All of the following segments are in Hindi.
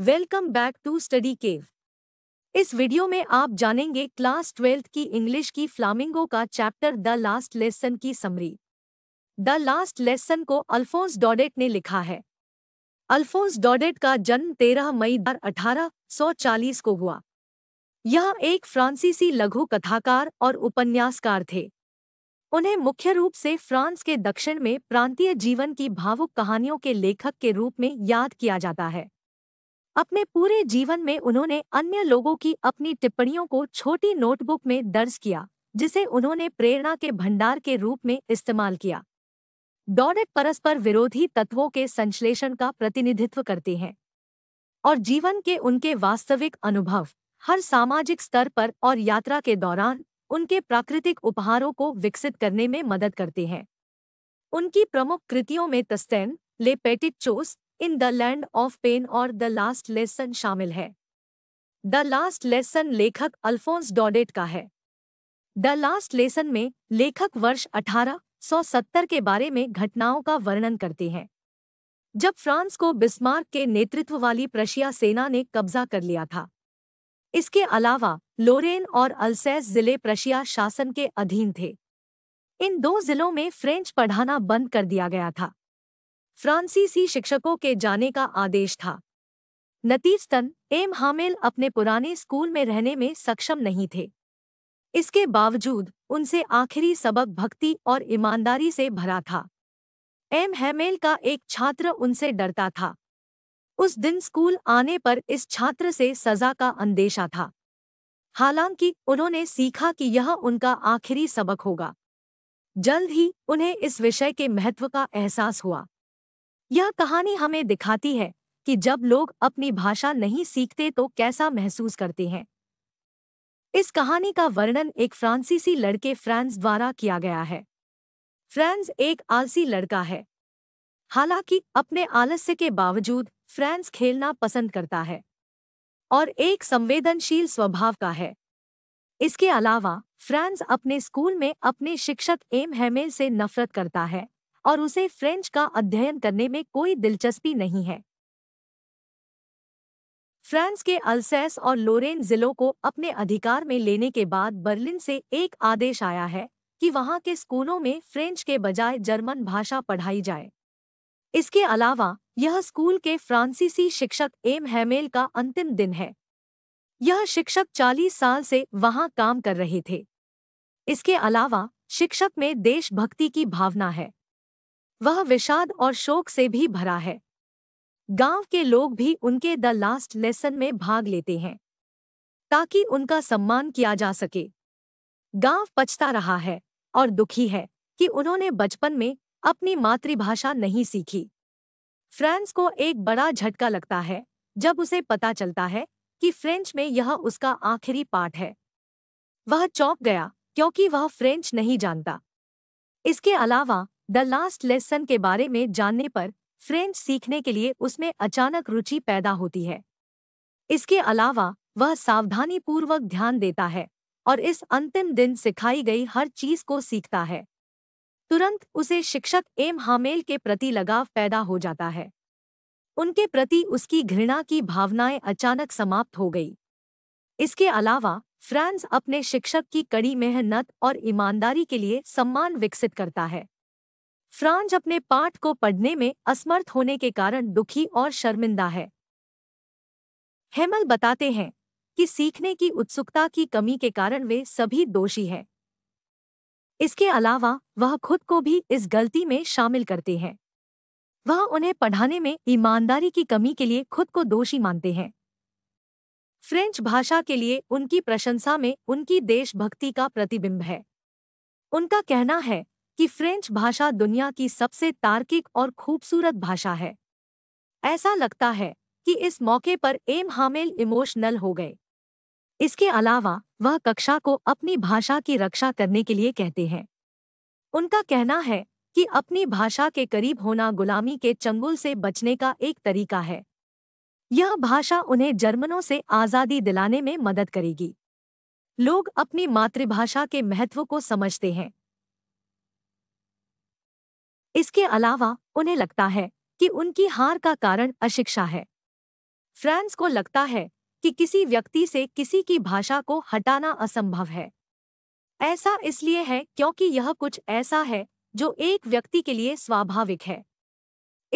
welcome back to study cave इस वीडियो में आप जानेंगे क्लास ट्वेल्थ की इंग्लिश की फ्लामिंगो का चैप्टर द लास्ट लेसन की समरी द लास्ट लेसन को अल्फोंस डॉडेट ने लिखा है अल्फोंस डॉडेट का जन्म 13 मई दर अठारह को हुआ यह एक फ्रांसीसी लघु कथाकार और उपन्यासकार थे उन्हें मुख्य रूप से फ्रांस के दक्षिण में प्रांतीय जीवन की भावुक कहानियों के लेखक के रूप में याद किया जाता है अपने पूरे जीवन में उन्होंने अन्य लोगों की अपनी टिप्पणियों को छोटी नोटबुक में दर्ज किया जिसे उन्होंने प्रेरणा के भंडार के रूप में इस्तेमाल किया डॉडेट परस्पर विरोधी तत्वों के संश्लेषण का प्रतिनिधित्व करते हैं और जीवन के उनके वास्तविक अनुभव हर सामाजिक स्तर पर और यात्रा के दौरान उनके प्राकृतिक उपहारों को विकसित करने में मदद करते हैं उनकी प्रमुख कृतियों में तस्तैन लेपेटिक चोस in the land of pain और द लास्ट लेसन शामिल है द लास्ट लेसन लेखक अल्फोंस डॉडेट का है द लास्ट लेसन में लेखक वर्ष 1870 के बारे में घटनाओं का वर्णन करते हैं जब फ्रांस को बिस्मार्क के नेतृत्व वाली प्रशिया सेना ने कब्जा कर लिया था इसके अलावा लोरेन और अलसेस जिले प्रशिया शासन के अधीन थे इन दो जिलों में फ्रेंच पढ़ाना बंद कर दिया गया था फ्रांसीसी शिक्षकों के जाने का आदेश था नतीजतन एम हामेल अपने पुराने स्कूल में रहने में सक्षम नहीं थे इसके बावजूद उनसे आखिरी सबक भक्ति और ईमानदारी से भरा था एम हैमेल का एक छात्र उनसे डरता था उस दिन स्कूल आने पर इस छात्र से सजा का अंदेशा था हालांकि उन्होंने सीखा कि यह उनका आखिरी सबक होगा जल्द ही उन्हें इस विषय के महत्व का एहसास हुआ यह कहानी हमें दिखाती है कि जब लोग अपनी भाषा नहीं सीखते तो कैसा महसूस करते हैं इस कहानी का वर्णन एक फ्रांसीसी लड़के फ्रांस द्वारा किया गया है फ्रांस एक आलसी लड़का है हालांकि अपने आलस्य के बावजूद फ्रांस खेलना पसंद करता है और एक संवेदनशील स्वभाव का है इसके अलावा फ्रांस अपने स्कूल में अपने शिक्षक एम हैमेल से नफरत करता है और उसे फ्रेंच का अध्ययन करने में कोई दिलचस्पी नहीं है फ्रांस के अल्सेस और लोरेन जिलों को अपने अधिकार में लेने के बाद बर्लिन से एक आदेश आया है कि वहां के स्कूलों में फ्रेंच के बजाय जर्मन भाषा पढ़ाई जाए इसके अलावा यह स्कूल के फ्रांसीसी शिक्षक एम हैमेल का अंतिम दिन है यह शिक्षक 40 साल से वहां काम कर रहे थे इसके अलावा शिक्षक में देशभक्ति की भावना है वह विषाद और शोक से भी भरा है गांव के लोग भी उनके द लास्ट लेसन में भाग लेते हैं ताकि उनका सम्मान किया जा सके गांव पछता रहा है और दुखी है कि उन्होंने बचपन में अपनी मातृभाषा नहीं सीखी फ्रांस को एक बड़ा झटका लगता है जब उसे पता चलता है कि फ्रेंच में यह उसका आखिरी पाठ है वह चौंक गया क्योंकि वह फ्रेंच नहीं जानता इसके अलावा द लास्ट लेसन के बारे में जानने पर फ्रेंच सीखने के लिए उसमें अचानक रुचि पैदा होती है इसके अलावा वह सावधानीपूर्वक ध्यान देता है और इस अंतिम दिन सिखाई गई हर चीज को सीखता है तुरंत उसे शिक्षक एम हामेल के प्रति लगाव पैदा हो जाता है उनके प्रति उसकी घृणा की भावनाएं अचानक समाप्त हो गई इसके अलावा फ्रांस अपने शिक्षक की कड़ी मेहनत और ईमानदारी के लिए सम्मान विकसित करता है फ्रांज अपने पाठ को पढ़ने में असमर्थ होने के कारण दुखी और शर्मिंदा है हेमल बताते हैं कि सीखने की उत्सुकता की कमी के कारण वे सभी दोषी हैं इसके अलावा वह खुद को भी इस गलती में शामिल करते हैं वह उन्हें पढ़ाने में ईमानदारी की कमी के लिए खुद को दोषी मानते हैं फ्रेंच भाषा के लिए उनकी प्रशंसा में उनकी देशभक्ति का प्रतिबिंब है उनका कहना है कि फ्रेंच भाषा दुनिया की सबसे तार्किक और खूबसूरत भाषा है ऐसा लगता है कि इस मौके पर एम हामेल इमोशनल हो गए इसके अलावा वह कक्षा को अपनी भाषा की रक्षा करने के लिए कहते हैं उनका कहना है कि अपनी भाषा के करीब होना गुलामी के चंगुल से बचने का एक तरीका है यह भाषा उन्हें जर्मनों से आज़ादी दिलाने में मदद करेगी लोग अपनी मातृभाषा के महत्व को समझते हैं इसके अलावा उन्हें लगता है कि उनकी हार का कारण अशिक्षा है फ्रांस को लगता है कि किसी व्यक्ति से किसी की भाषा को हटाना असंभव है ऐसा इसलिए है क्योंकि यह कुछ ऐसा है जो एक व्यक्ति के लिए स्वाभाविक है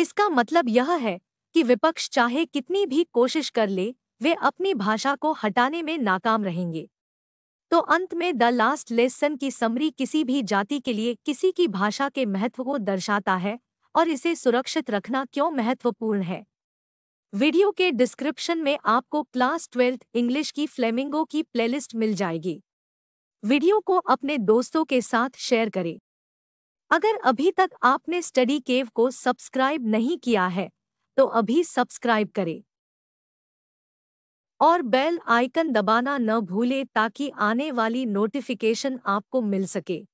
इसका मतलब यह है कि विपक्ष चाहे कितनी भी कोशिश कर ले वे अपनी भाषा को हटाने में नाकाम रहेंगे तो अंत में द लास्ट लेसन की समरी किसी भी जाति के लिए किसी की भाषा के महत्व को दर्शाता है और इसे सुरक्षित रखना क्यों महत्वपूर्ण है वीडियो के डिस्क्रिप्शन में आपको क्लास ट्वेल्थ इंग्लिश की फ्लेमिंगो की प्लेलिस्ट मिल जाएगी वीडियो को अपने दोस्तों के साथ शेयर करें अगर अभी तक आपने स्टडी केव को सब्सक्राइब नहीं किया है तो अभी सब्सक्राइब करें और बेल आइकन दबाना न भूलें ताकि आने वाली नोटिफिकेशन आपको मिल सके